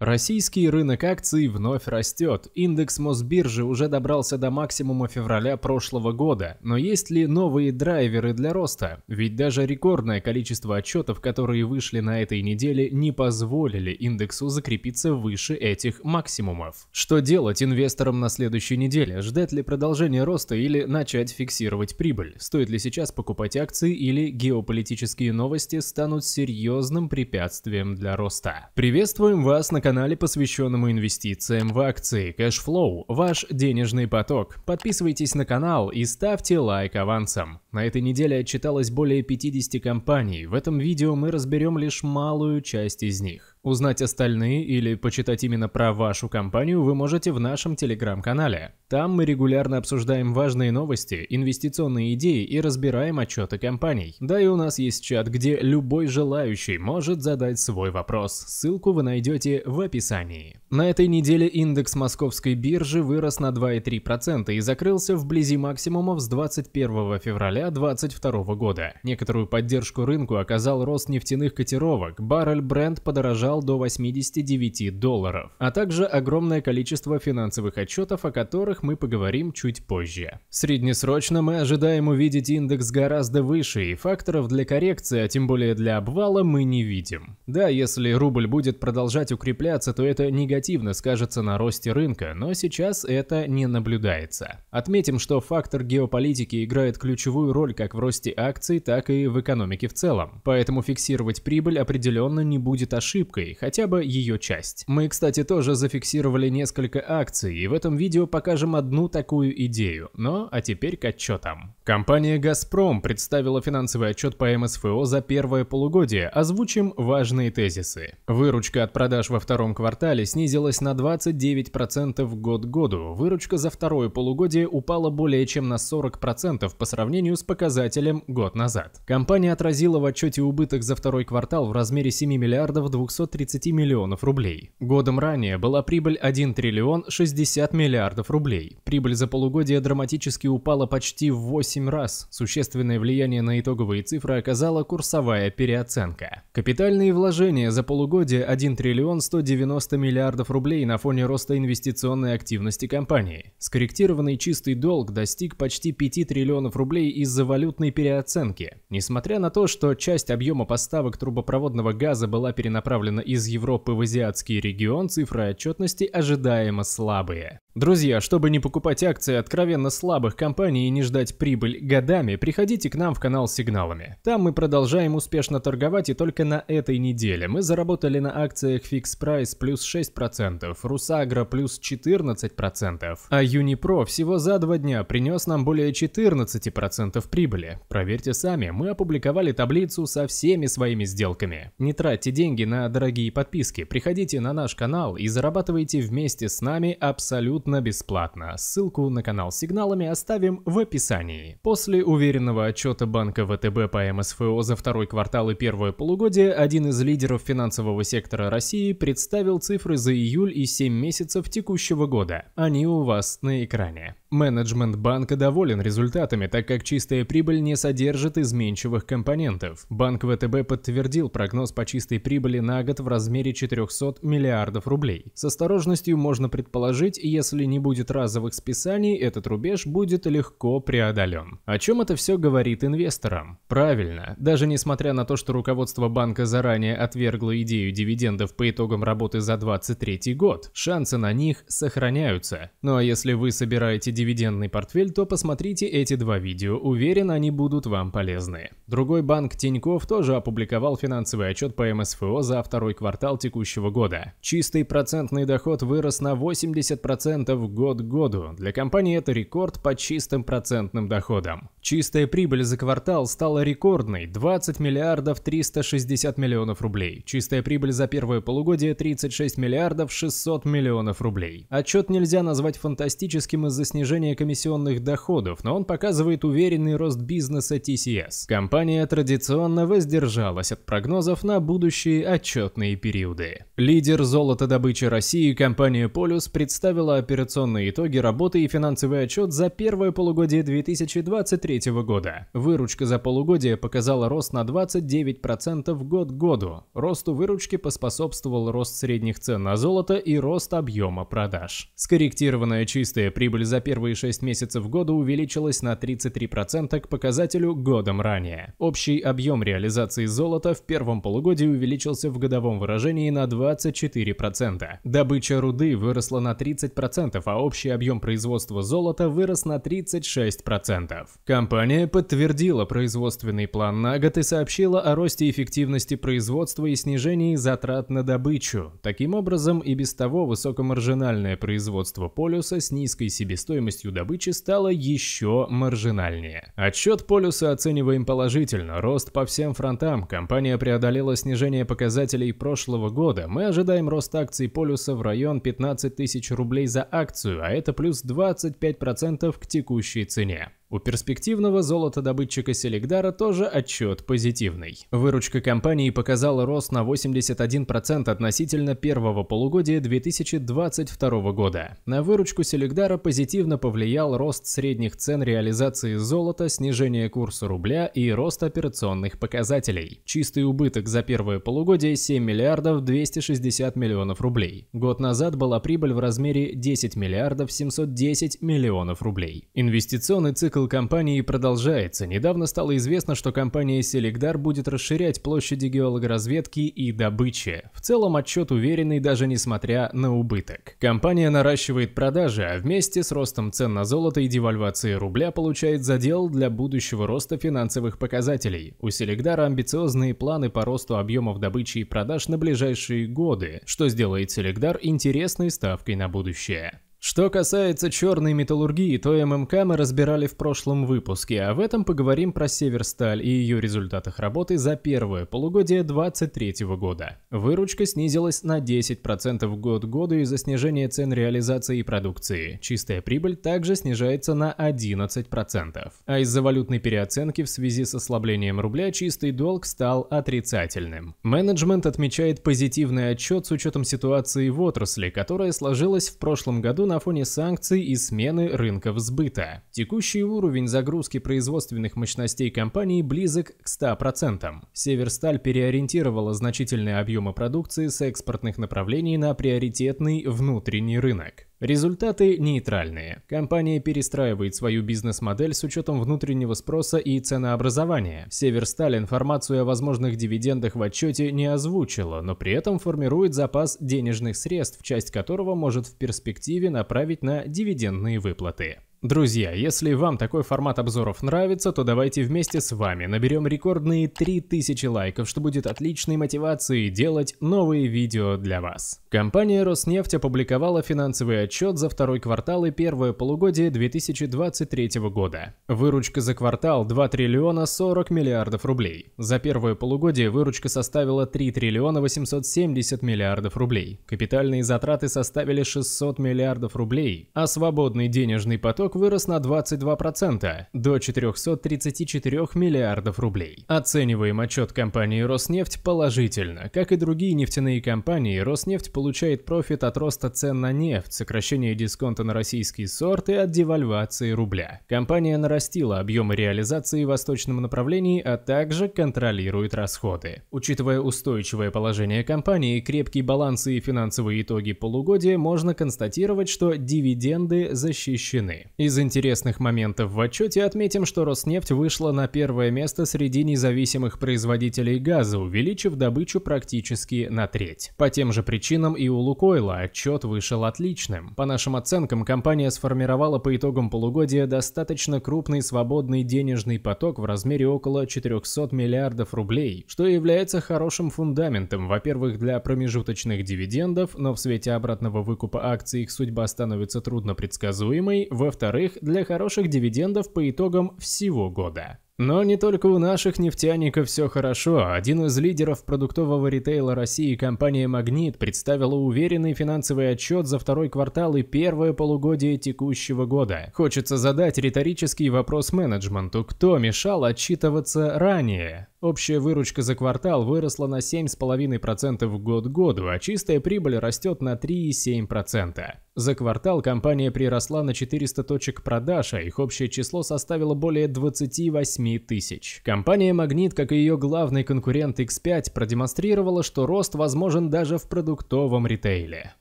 Российский рынок акций вновь растет. Индекс Мосбиржи уже добрался до максимума февраля прошлого года. Но есть ли новые драйверы для роста? Ведь даже рекордное количество отчетов, которые вышли на этой неделе, не позволили индексу закрепиться выше этих максимумов. Что делать инвесторам на следующей неделе? Ждать ли продолжение роста или начать фиксировать прибыль? Стоит ли сейчас покупать акции или геополитические новости станут серьезным препятствием для роста? Приветствуем вас на канале, посвященному инвестициям в акции Cashflow, ваш денежный поток. Подписывайтесь на канал и ставьте лайк авансом. На этой неделе отчиталось более 50 компаний, в этом видео мы разберем лишь малую часть из них. Узнать остальные или почитать именно про вашу компанию вы можете в нашем телеграм-канале. Там мы регулярно обсуждаем важные новости, инвестиционные идеи и разбираем отчеты компаний. Да и у нас есть чат, где любой желающий может задать свой вопрос. Ссылку вы найдете в описании. На этой неделе индекс московской биржи вырос на 2,3% и закрылся вблизи максимумов с 21 февраля 2022 года. Некоторую поддержку рынку оказал рост нефтяных котировок. Баррель бренд подорожал стал до 89 долларов, а также огромное количество финансовых отчетов, о которых мы поговорим чуть позже. Среднесрочно мы ожидаем увидеть индекс гораздо выше, и факторов для коррекции, а тем более для обвала, мы не видим. Да, если рубль будет продолжать укрепляться, то это негативно скажется на росте рынка, но сейчас это не наблюдается. Отметим, что фактор геополитики играет ключевую роль как в росте акций, так и в экономике в целом. Поэтому фиксировать прибыль определенно не будет ошибкой, рублей, хотя бы ее часть. Мы, кстати, тоже зафиксировали несколько акций, и в этом видео покажем одну такую идею. Но, а теперь к отчетам. Компания «Газпром» представила финансовый отчет по МСФО за первое полугодие. Озвучим важные тезисы. Выручка от продаж во втором квартале снизилась на 29% год году. Выручка за второе полугодие упала более чем на 40% по сравнению с показателем год назад. Компания отразила в отчете убыток за второй квартал в размере 7 миллиардов 200 30 миллионов рублей. Годом ранее была прибыль 1 триллион 60 миллиардов рублей. Прибыль за полугодие драматически упала почти в 8 раз. Существенное влияние на итоговые цифры оказала курсовая переоценка. Капитальные вложения за полугодие 1 триллион 190 миллиардов рублей на фоне роста инвестиционной активности компании. Скорректированный чистый долг достиг почти 5 триллионов рублей из-за валютной переоценки. Несмотря на то, что часть объема поставок трубопроводного газа была перенаправлена особенно из Европы в азиатский регион, цифры отчетности ожидаемо слабые. Друзья, чтобы не покупать акции откровенно слабых компаний и не ждать прибыль годами, приходите к нам в канал с сигналами. Там мы продолжаем успешно торговать и только на этой неделе мы заработали на акциях Fix Price плюс 6%, Русагра плюс 14%, а Unipro всего за два дня принес нам более 14% прибыли. Проверьте сами, мы опубликовали таблицу со всеми своими сделками. Не тратьте деньги на дорогие дорогие подписки, приходите на наш канал и зарабатывайте вместе с нами абсолютно бесплатно. Ссылку на канал с сигналами оставим в описании. После уверенного отчета банка ВТБ по МСФО за второй квартал и первое полугодие, один из лидеров финансового сектора России представил цифры за июль и 7 месяцев текущего года. Они у вас на экране. Менеджмент банка доволен результатами, так как чистая прибыль не содержит изменчивых компонентов. Банк ВТБ подтвердил прогноз по чистой прибыли на год в размере 400 миллиардов рублей. С осторожностью можно предположить, если не будет разовых списаний, этот рубеж будет легко преодолен. О чем это все говорит инвесторам? Правильно, даже несмотря на то, что руководство банка заранее отвергло идею дивидендов по итогам работы за 2023 год, шансы на них сохраняются. Ну а если вы собираете дивиденды, дивидендный портфель, то посмотрите эти два видео, уверен, они будут вам полезны. Другой банк Тиньков тоже опубликовал финансовый отчет по МСФО за второй квартал текущего года. Чистый процентный доход вырос на 80% год к году. Для компании это рекорд по чистым процентным доходам. Чистая прибыль за квартал стала рекордной – 20 миллиардов 360 миллионов рублей. Чистая прибыль за первое полугодие – 36 миллиардов 600 миллионов рублей. Отчет нельзя назвать фантастическим из-за снижения снижение комиссионных доходов, но он показывает уверенный рост бизнеса TCS. Компания традиционно воздержалась от прогнозов на будущие отчетные периоды. Лидер золотодобычи России компания Полюс представила операционные итоги работы и финансовый отчет за первое полугодие 2023 года. Выручка за полугодие показала рост на 29% год к году. Росту выручки поспособствовал рост средних цен на золото и рост объема продаж. Скорректированная чистая прибыль за первое первые 6 месяцев года увеличилась на 33% к показателю годом ранее. Общий объем реализации золота в первом полугодии увеличился в годовом выражении на 24%. Добыча руды выросла на 30%, а общий объем производства золота вырос на 36%. Компания подтвердила производственный план на год и сообщила о росте эффективности производства и снижении затрат на добычу. Таким образом, и без того высокомаржинальное производство полюса с низкой себестоимостью стоимостью добычи стало еще маржинальнее. Отчет полюса оцениваем положительно, рост по всем фронтам, компания преодолела снижение показателей прошлого года, мы ожидаем рост акций полюса в район 15 тысяч рублей за акцию, а это плюс 25% к текущей цене. У перспективного золотодобытчика Селигдара тоже отчет позитивный. Выручка компании показала рост на 81% относительно первого полугодия 2022 года. На выручку Селигдара позитивно повлиял рост средних цен реализации золота, снижение курса рубля и рост операционных показателей. Чистый убыток за первое полугодие 7 миллиардов 260 миллионов рублей. Год назад была прибыль в размере 10 миллиардов 710 миллионов рублей. Инвестиционный цикл Цикл компании продолжается. Недавно стало известно, что компания Селигдар будет расширять площади геологоразведки и добычи. В целом отчет уверенный, даже несмотря на убыток. Компания наращивает продажи, а вместе с ростом цен на золото и девальвацией рубля получает задел для будущего роста финансовых показателей. У Селигдара амбициозные планы по росту объемов добычи и продаж на ближайшие годы, что сделает Селигдар интересной ставкой на будущее. Что касается черной металлургии, то ММК мы разбирали в прошлом выпуске, а в этом поговорим про Северсталь и ее результатах работы за первое полугодие 2023 года. Выручка снизилась на 10% год году из-за снижения цен реализации и продукции. Чистая прибыль также снижается на 11%. А из-за валютной переоценки в связи с ослаблением рубля чистый долг стал отрицательным. Менеджмент отмечает позитивный отчет с учетом ситуации в отрасли, которая сложилась в прошлом году на на фоне санкций и смены рынков сбыта. Текущий уровень загрузки производственных мощностей компании близок к 100%. Северсталь переориентировала значительные объемы продукции с экспортных направлений на приоритетный внутренний рынок. Результаты нейтральные. Компания перестраивает свою бизнес-модель с учетом внутреннего спроса и ценообразования. Северсталь информацию о возможных дивидендах в отчете не озвучила, но при этом формирует запас денежных средств, часть которого может в перспективе направить на дивидендные выплаты. Друзья, если вам такой формат обзоров нравится, то давайте вместе с вами наберем рекордные 3000 лайков, что будет отличной мотивацией делать новые видео для вас. Компания Роснефть опубликовала финансовый отчет за второй квартал и первое полугодие 2023 года. Выручка за квартал 2 триллиона 40 миллиардов рублей. За первое полугодие выручка составила 3 триллиона 870 миллиардов рублей. Капитальные затраты составили 600 миллиардов рублей, а свободный денежный поток долг вырос на 22% до 434 миллиардов рублей. Оцениваем отчет компании «Роснефть» положительно. Как и другие нефтяные компании, «Роснефть» получает профит от роста цен на нефть, сокращения дисконта на российские сорты от девальвации рубля. Компания нарастила объемы реализации в восточном направлении, а также контролирует расходы. Учитывая устойчивое положение компании, крепкие балансы и финансовые итоги полугодия, можно констатировать, что дивиденды защищены. Из интересных моментов в отчете отметим, что Роснефть вышла на первое место среди независимых производителей газа, увеличив добычу практически на треть. По тем же причинам и у Лукойла отчет вышел отличным. По нашим оценкам, компания сформировала по итогам полугодия достаточно крупный свободный денежный поток в размере около 400 миллиардов рублей, что является хорошим фундаментом, во-первых, для промежуточных дивидендов, но в свете обратного выкупа акций их судьба становится трудно труднопредсказуемой, во-вторых, во-вторых, для хороших дивидендов по итогам всего года. Но не только у наших нефтяников все хорошо. Один из лидеров продуктового ритейла России компания «Магнит» представила уверенный финансовый отчет за второй квартал и первое полугодие текущего года. Хочется задать риторический вопрос менеджменту, кто мешал отчитываться ранее? Общая выручка за квартал выросла на 7,5% в год году, а чистая прибыль растет на 3,7%. За квартал компания приросла на 400 точек продаж, а их общее число составило более 28 тысяч. Компания «Магнит», как и ее главный конкурент X5, продемонстрировала, что рост возможен даже в продуктовом ритейле.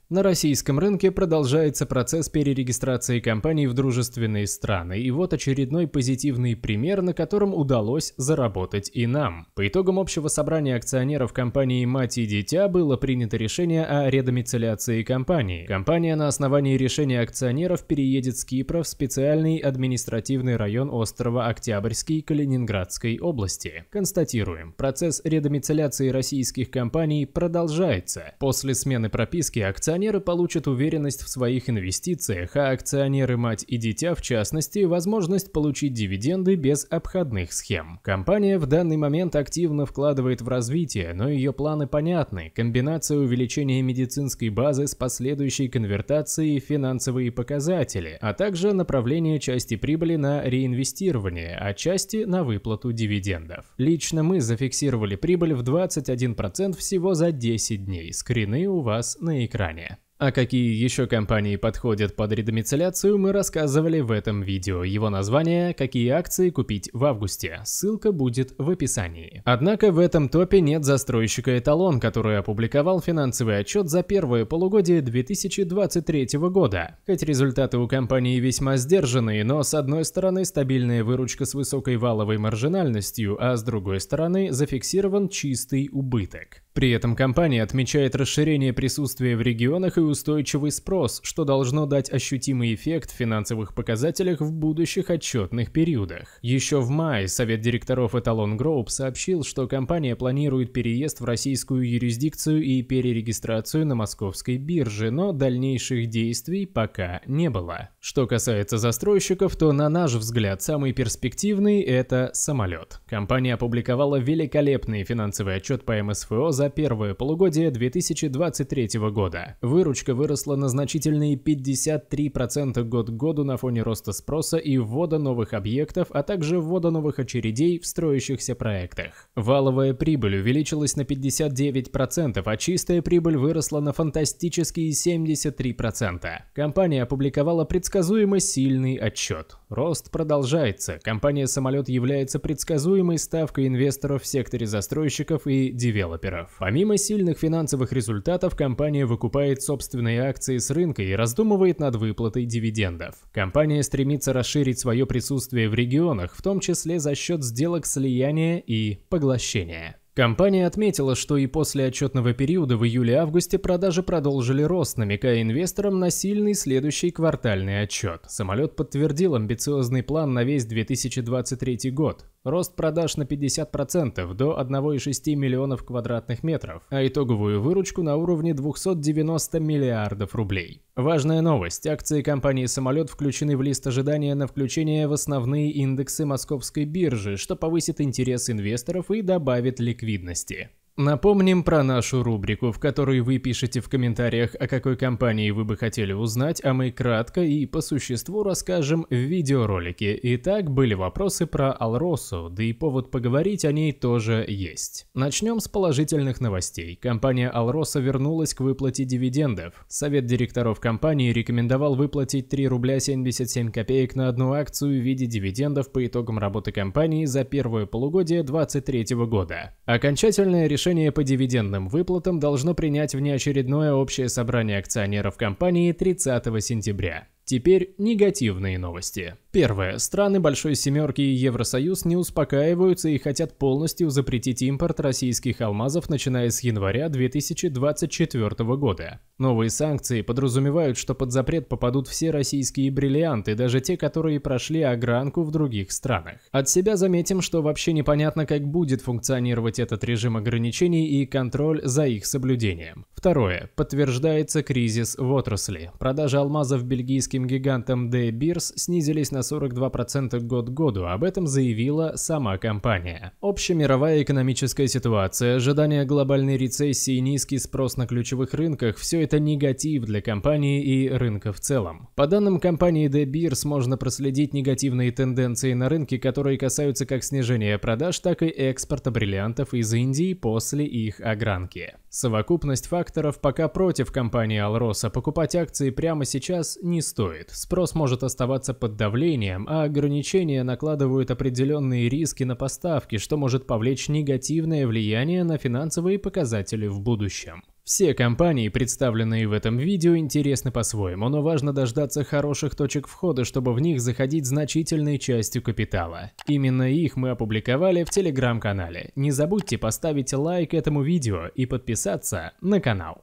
На российском рынке продолжается процесс перерегистрации компаний в дружественные страны, и вот очередной позитивный пример, на котором удалось заработать и нам. По итогам общего собрания акционеров компании «Мать и дитя» было принято решение о редомицеляции компании. Компания на основании решения акционеров переедет с Кипра в специальный административный район острова Октябрьский Калининградской области. Констатируем, процесс редомицеляции российских компаний продолжается. После смены прописки акционеры Акционеры получат уверенность в своих инвестициях, а акционеры мать и дитя, в частности, возможность получить дивиденды без обходных схем. Компания в данный момент активно вкладывает в развитие, но ее планы понятны. Комбинация увеличения медицинской базы с последующей конвертацией финансовые показатели, а также направление части прибыли на реинвестирование, а части на выплату дивидендов. Лично мы зафиксировали прибыль в 21% всего за 10 дней. Скрины у вас на экране. А какие еще компании подходят под редомицеляцию, мы рассказывали в этом видео. Его название «Какие акции купить в августе». Ссылка будет в описании. Однако в этом топе нет застройщика «Эталон», который опубликовал финансовый отчет за первое полугодие 2023 года. Хоть результаты у компании весьма сдержанные, но с одной стороны стабильная выручка с высокой валовой маржинальностью, а с другой стороны зафиксирован чистый убыток. При этом компания отмечает расширение присутствия в регионах и устойчивый спрос, что должно дать ощутимый эффект в финансовых показателях в будущих отчетных периодах. Еще в мае совет директоров Эталон Group сообщил, что компания планирует переезд в российскую юрисдикцию и перерегистрацию на московской бирже, но дальнейших действий пока не было. Что касается застройщиков, то на наш взгляд самый перспективный – это самолет. Компания опубликовала великолепный финансовый отчет по МСФО за за первое полугодие 2023 года. Выручка выросла на значительные 53% год к году на фоне роста спроса и ввода новых объектов, а также ввода новых очередей в строящихся проектах. Валовая прибыль увеличилась на 59%, а чистая прибыль выросла на фантастические 73%. Компания опубликовала предсказуемо сильный отчет. Рост продолжается. Компания «Самолет» является предсказуемой ставкой инвесторов в секторе застройщиков и девелоперов. Помимо сильных финансовых результатов, компания выкупает собственные акции с рынка и раздумывает над выплатой дивидендов. Компания стремится расширить свое присутствие в регионах, в том числе за счет сделок слияния и поглощения. Компания отметила, что и после отчетного периода в июле-августе продажи продолжили рост, намекая инвесторам на сильный следующий квартальный отчет. Самолет подтвердил амбициозный план на весь 2023 год. Рост продаж на 50% до 1,6 миллионов квадратных метров, а итоговую выручку на уровне 290 миллиардов рублей. Важная новость. Акции компании «Самолет» включены в лист ожидания на включение в основные индексы московской биржи, что повысит интерес инвесторов и добавит ликвидности. Напомним про нашу рубрику, в которой вы пишете в комментариях, о какой компании вы бы хотели узнать, а мы кратко и по существу расскажем в видеоролике. Итак, были вопросы про Алросу, да и повод поговорить о ней тоже есть. Начнем с положительных новостей. Компания Алроса вернулась к выплате дивидендов. Совет директоров компании рекомендовал выплатить 3 рубля 77 копеек на одну акцию в виде дивидендов по итогам работы компании за первое полугодие 2023 года. Окончательное решение решение по дивидендным выплатам должно принять внеочередное общее собрание акционеров компании 30 сентября. Теперь негативные новости. Первое. Страны Большой Семерки и Евросоюз не успокаиваются и хотят полностью запретить импорт российских алмазов, начиная с января 2024 года. Новые санкции подразумевают, что под запрет попадут все российские бриллианты, даже те, которые прошли огранку в других странах. От себя заметим, что вообще непонятно, как будет функционировать этот режим ограничений и контроль за их соблюдением. Второе. Подтверждается кризис в отрасли. Продажа алмазов бельгийских банковским гигантом De Beers снизились на 42% год году, об этом заявила сама компания. Общемировая экономическая ситуация, ожидание глобальной рецессии и низкий спрос на ключевых рынках – все это негатив для компании и рынка в целом. По данным компании De Beers можно проследить негативные тенденции на рынке, которые касаются как снижения продаж, так и экспорта бриллиантов из Индии после их огранки. Совокупность факторов пока против компании Алроса. Покупать акции прямо сейчас не стоит стоит. Спрос может оставаться под давлением, а ограничения накладывают определенные риски на поставки, что может повлечь негативное влияние на финансовые показатели в будущем. Все компании, представленные в этом видео, интересны по-своему, но важно дождаться хороших точек входа, чтобы в них заходить значительной частью капитала. Именно их мы опубликовали в телеграм-канале. Не забудьте поставить лайк этому видео и подписаться на канал.